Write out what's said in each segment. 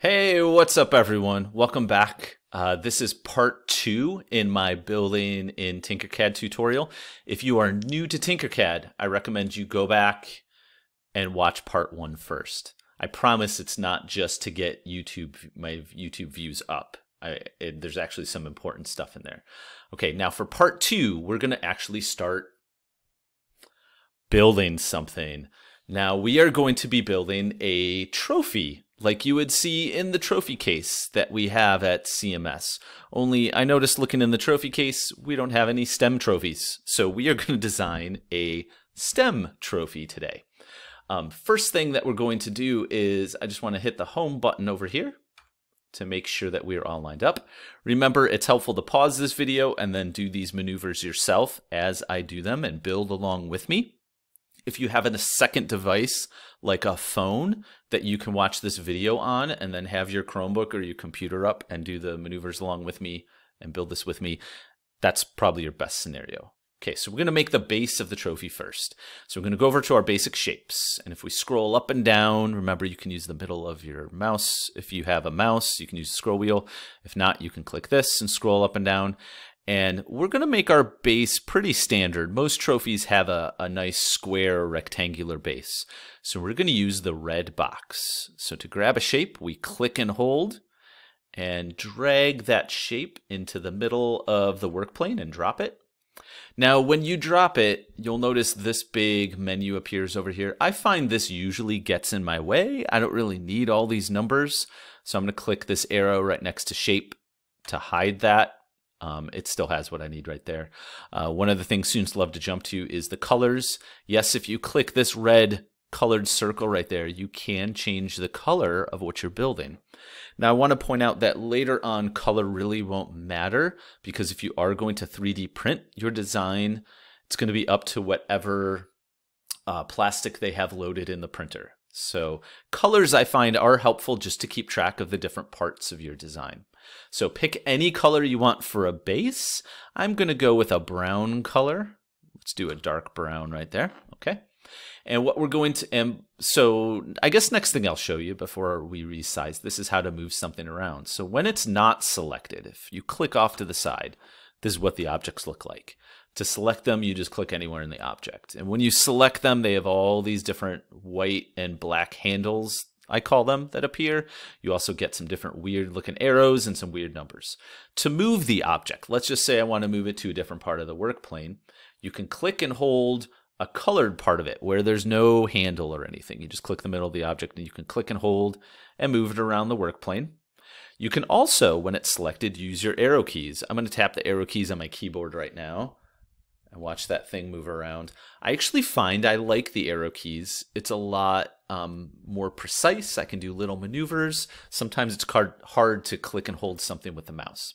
Hey, what's up, everyone? Welcome back. Uh, this is part two in my building in Tinkercad tutorial. If you are new to Tinkercad, I recommend you go back and watch part one first. I promise it's not just to get YouTube my YouTube views up. I, it, there's actually some important stuff in there. Okay, now for part two, we're going to actually start building something. Now we are going to be building a trophy like you would see in the trophy case that we have at CMS. Only I noticed looking in the trophy case, we don't have any STEM trophies. So we are going to design a STEM trophy today. Um, first thing that we're going to do is I just want to hit the home button over here to make sure that we are all lined up. Remember, it's helpful to pause this video and then do these maneuvers yourself as I do them and build along with me if you have a second device like a phone that you can watch this video on and then have your Chromebook or your computer up and do the maneuvers along with me and build this with me, that's probably your best scenario. Okay, so we're going to make the base of the trophy first. So we're going to go over to our basic shapes. And if we scroll up and down, remember you can use the middle of your mouse. If you have a mouse, you can use the scroll wheel. If not, you can click this and scroll up and down. And we're going to make our base pretty standard. Most trophies have a, a nice square rectangular base. So we're going to use the red box. So to grab a shape, we click and hold and drag that shape into the middle of the work plane and drop it. Now, when you drop it, you'll notice this big menu appears over here. I find this usually gets in my way. I don't really need all these numbers. So I'm going to click this arrow right next to shape to hide that um, it still has what I need right there. Uh, one of the things students love to jump to is the colors. Yes, if you click this red colored circle right there, you can change the color of what you're building. Now I want to point out that later on color really won't matter because if you are going to 3D print your design, it's going to be up to whatever uh, plastic they have loaded in the printer. So colors I find are helpful just to keep track of the different parts of your design. So pick any color you want for a base. I'm going to go with a brown color. Let's do a dark brown right there. Okay. And what we're going to, and so I guess next thing I'll show you before we resize this is how to move something around. So when it's not selected, if you click off to the side, this is what the objects look like. To select them, you just click anywhere in the object. And when you select them, they have all these different white and black handles, I call them, that appear. You also get some different weird looking arrows and some weird numbers. To move the object, let's just say I want to move it to a different part of the work plane. You can click and hold a colored part of it where there's no handle or anything. You just click the middle of the object and you can click and hold and move it around the work plane. You can also, when it's selected, use your arrow keys. I'm going to tap the arrow keys on my keyboard right now and watch that thing move around. I actually find I like the arrow keys. It's a lot um, more precise. I can do little maneuvers. Sometimes it's hard to click and hold something with the mouse.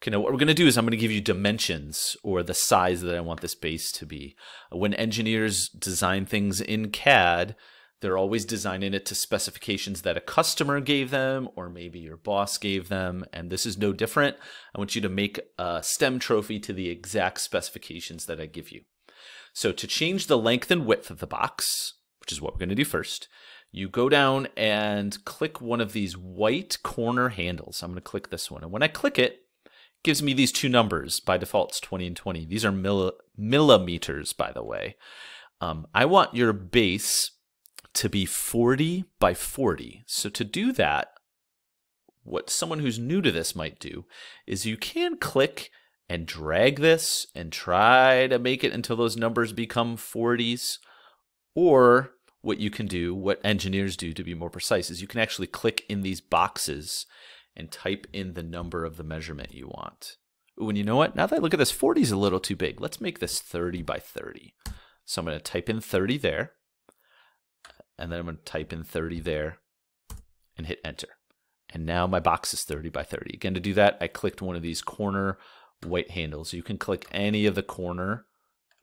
Okay, now what we're going to do is I'm going to give you dimensions or the size that I want this base to be. When engineers design things in CAD, they're always designing it to specifications that a customer gave them or maybe your boss gave them. And this is no different. I want you to make a stem trophy to the exact specifications that I give you. So to change the length and width of the box, which is what we're going to do first, you go down and click one of these white corner handles. I'm going to click this one. And when I click it, it gives me these two numbers. By default, it's 20 and 20. These are millimeters, by the way. Um, I want your base to be 40 by 40. So to do that, what someone who's new to this might do is you can click and drag this and try to make it until those numbers become 40s. Or what you can do, what engineers do to be more precise, is you can actually click in these boxes and type in the number of the measurement you want. Ooh, and you know what? Now that I look at this, 40 is a little too big. Let's make this 30 by 30. So I'm going to type in 30 there and then I'm going to type in 30 there and hit enter. And now my box is 30 by 30. Again, to do that, I clicked one of these corner white handles. You can click any of the corner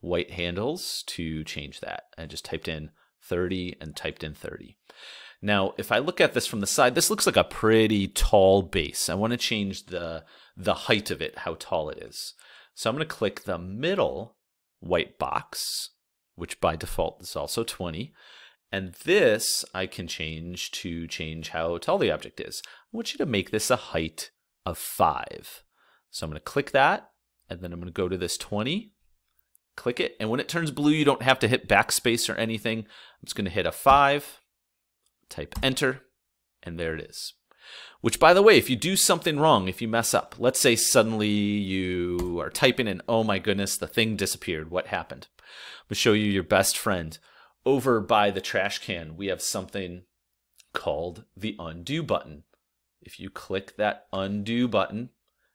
white handles to change that. I just typed in 30 and typed in 30. Now, if I look at this from the side, this looks like a pretty tall base. I want to change the, the height of it, how tall it is. So I'm going to click the middle white box, which by default is also 20. And this I can change to change how tall the object is. I want you to make this a height of five. So I'm gonna click that, and then I'm gonna go to this 20, click it, and when it turns blue, you don't have to hit backspace or anything. I'm just gonna hit a five, type enter, and there it is. Which, by the way, if you do something wrong, if you mess up, let's say suddenly you are typing and oh my goodness, the thing disappeared. What happened? I'm gonna show you your best friend over by the trash can, we have something called the undo button. If you click that undo button,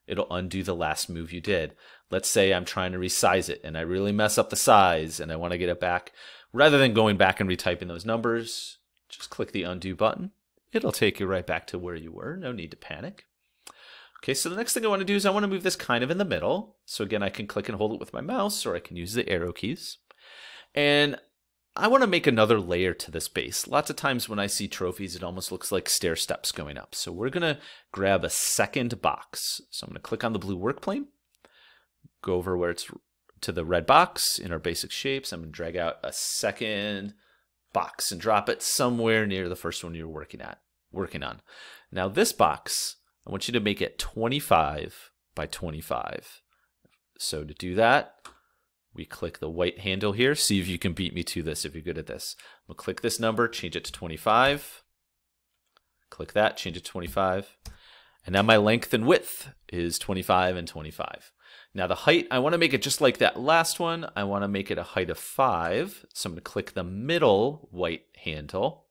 it'll undo the last move you did. Let's say I'm trying to resize it and I really mess up the size and I want to get it back. Rather than going back and retyping those numbers, just click the undo button. It'll take you right back to where you were. No need to panic. Okay, so the next thing I want to do is I want to move this kind of in the middle. So again, I can click and hold it with my mouse or I can use the arrow keys. And I want to make another layer to this base. Lots of times when I see trophies, it almost looks like stair steps going up. So we're going to grab a second box. So I'm going to click on the blue work plane, go over where it's to the red box in our basic shapes. I'm going to drag out a second box and drop it somewhere near the first one you're working at working on. Now this box, I want you to make it 25 by 25. So to do that, we click the white handle here. See if you can beat me to this if you're good at this. We'll click this number, change it to 25. Click that, change it to 25. And now my length and width is 25 and 25. Now the height, I want to make it just like that last one. I want to make it a height of 5. So I'm going to click the middle white handle,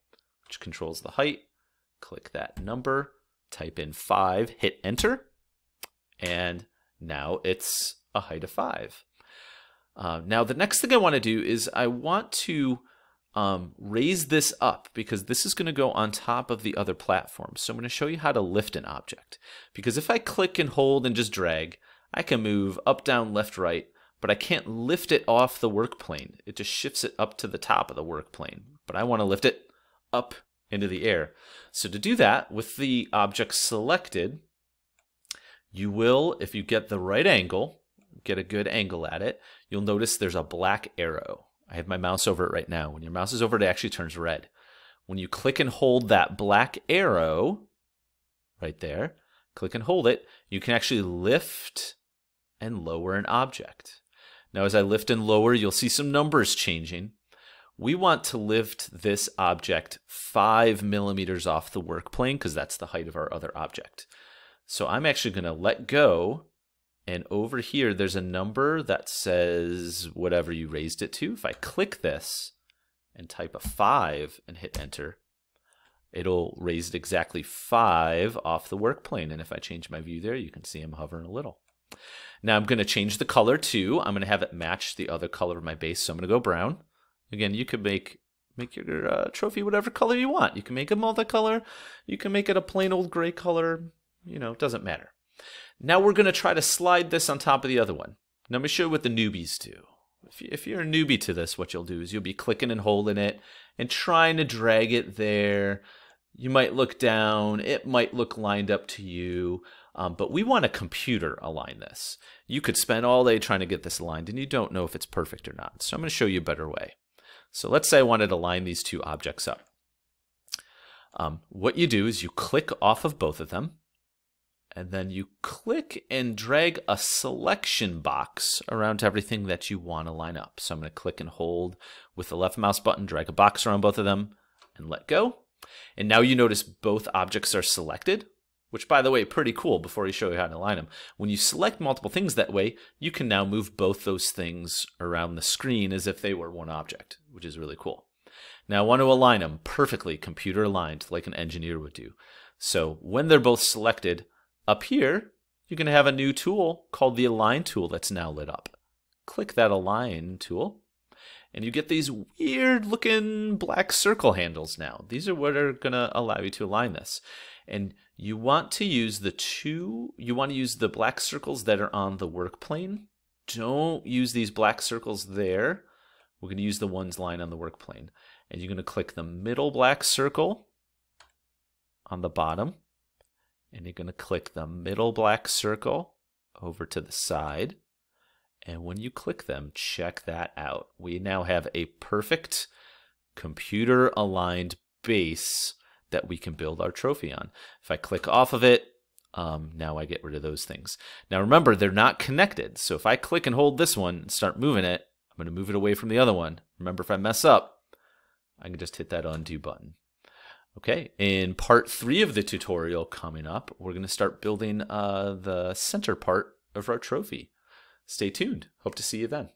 which controls the height. Click that number, type in 5, hit enter. And now it's a height of 5. Uh, now, the next thing I want to do is I want to um, raise this up because this is going to go on top of the other platform. So I'm going to show you how to lift an object. Because if I click and hold and just drag, I can move up, down, left, right, but I can't lift it off the work plane. It just shifts it up to the top of the work plane. But I want to lift it up into the air. So to do that, with the object selected, you will, if you get the right angle, get a good angle at it, you'll notice there's a black arrow. I have my mouse over it right now. When your mouse is over it, it actually turns red. When you click and hold that black arrow right there, click and hold it, you can actually lift and lower an object. Now, as I lift and lower, you'll see some numbers changing. We want to lift this object five millimeters off the work plane because that's the height of our other object. So I'm actually going to let go and over here, there's a number that says whatever you raised it to. If I click this and type a 5 and hit enter, it'll raise it exactly 5 off the work plane. And if I change my view there, you can see I'm hovering a little. Now I'm going to change the color too. I'm going to have it match the other color of my base. So I'm going to go brown. Again, you could make make your uh, trophy whatever color you want. You can make it multicolor. You can make it a plain old gray color. You know, it doesn't matter. Now we're going to try to slide this on top of the other one. Now let me show you what the newbies do. If you're a newbie to this, what you'll do is you'll be clicking and holding it and trying to drag it there. You might look down, it might look lined up to you, um, but we want a computer align this. You could spend all day trying to get this aligned and you don't know if it's perfect or not. So I'm going to show you a better way. So let's say I wanted to line these two objects up. Um, what you do is you click off of both of them and then you click and drag a selection box around everything that you want to line up. So I'm going to click and hold with the left mouse button, drag a box around both of them, and let go. And now you notice both objects are selected, which by the way, pretty cool before we show you how to align them. When you select multiple things that way, you can now move both those things around the screen as if they were one object, which is really cool. Now I want to align them perfectly computer aligned like an engineer would do. So when they're both selected, up here, you can have a new tool called the Align tool that's now lit up. Click that Align tool, and you get these weird looking black circle handles now. These are what are going to allow you to align this. And you want to use the two, you want to use the black circles that are on the work plane. Don't use these black circles there. We're going to use the ones line on the work plane. And you're going to click the middle black circle on the bottom and you're going to click the middle black circle over to the side. And when you click them, check that out. We now have a perfect computer aligned base that we can build our trophy on. If I click off of it, um, now I get rid of those things. Now remember, they're not connected. So if I click and hold this one and start moving it, I'm going to move it away from the other one. Remember, if I mess up, I can just hit that undo button. Okay, in part three of the tutorial coming up, we're going to start building uh, the center part of our trophy. Stay tuned. Hope to see you then.